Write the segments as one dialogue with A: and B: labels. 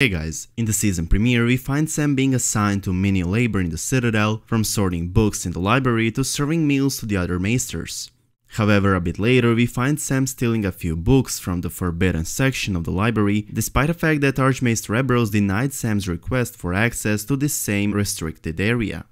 A: Hey guys, in the season premiere we find Sam being assigned to mini labor in the Citadel, from sorting books in the library to serving meals to the other maesters. However, a bit later we find Sam stealing a few books from the forbidden section of the library, despite the fact that Archmaester Ebros denied Sam's request for access to this same restricted area.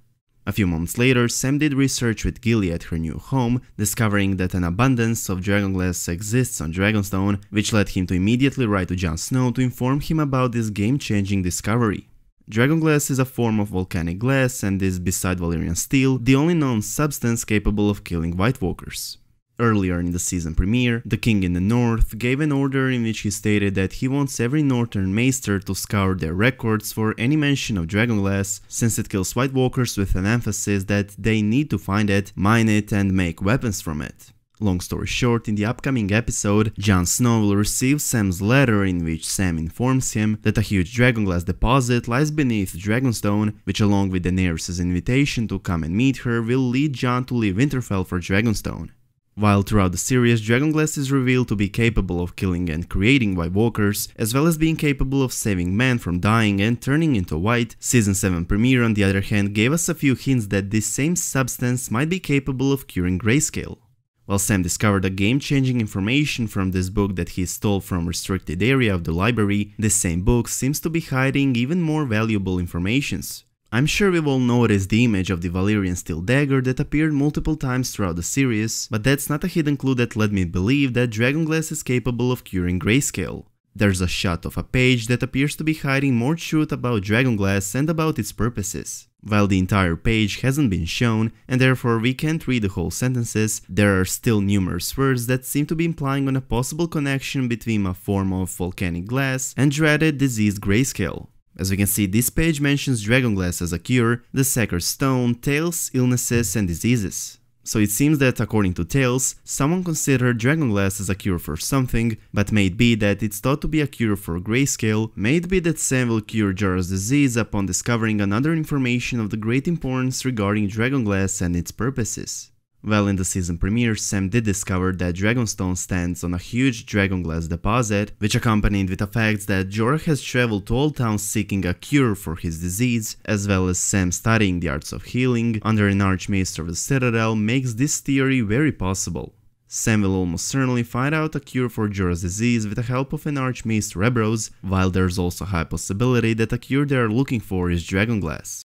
A: A few months later, Sam did research with Gilly at her new home, discovering that an abundance of dragonglass exists on Dragonstone, which led him to immediately write to Jon Snow to inform him about this game-changing discovery. Dragonglass is a form of volcanic glass and is, beside Valyrian steel, the only known substance capable of killing White Walkers. Earlier in the season premiere, the king in the north gave an order in which he stated that he wants every northern maester to scour their records for any mention of dragonglass since it kills white walkers with an emphasis that they need to find it, mine it and make weapons from it. Long story short, in the upcoming episode, Jon Snow will receive Sam's letter in which Sam informs him that a huge dragonglass deposit lies beneath Dragonstone, which along with Daenerys' invitation to come and meet her will lead Jon to leave Winterfell for Dragonstone. While throughout the series, Dragonglass is revealed to be capable of killing and creating White Walkers, as well as being capable of saving men from dying and turning into white, Season 7 premiere on the other hand gave us a few hints that this same substance might be capable of curing grayscale. While Sam discovered a game-changing information from this book that he stole from restricted area of the library, this same book seems to be hiding even more valuable informations. I'm sure we've all noticed the image of the Valyrian steel dagger that appeared multiple times throughout the series, but that's not a hidden clue that led me to believe that Dragonglass is capable of curing grayscale. There's a shot of a page that appears to be hiding more truth about Dragonglass and about its purposes. While the entire page hasn't been shown, and therefore we can't read the whole sentences, there are still numerous words that seem to be implying on a possible connection between a form of volcanic glass and dreaded diseased grayscale. As we can see, this page mentions dragonglass as a cure, the Sacred Stone, Tails, illnesses and diseases. So it seems that, according to Tales, someone considered dragonglass as a cure for something, but may it be that it's thought to be a cure for grayscale, may it be that Sam will cure Jara's disease upon discovering another information of the great importance regarding dragonglass and its purposes. Well, in the season premiere, Sam did discover that Dragonstone stands on a huge dragonglass deposit, which accompanied with the fact that Jorah has traveled to Old seeking a cure for his disease, as well as Sam studying the arts of healing under an archmaster of the Citadel makes this theory very possible. Sam will almost certainly find out a cure for Jorah's disease with the help of an archmaster. Rebros, while there's also a high possibility that the cure they are looking for is Dragonglass.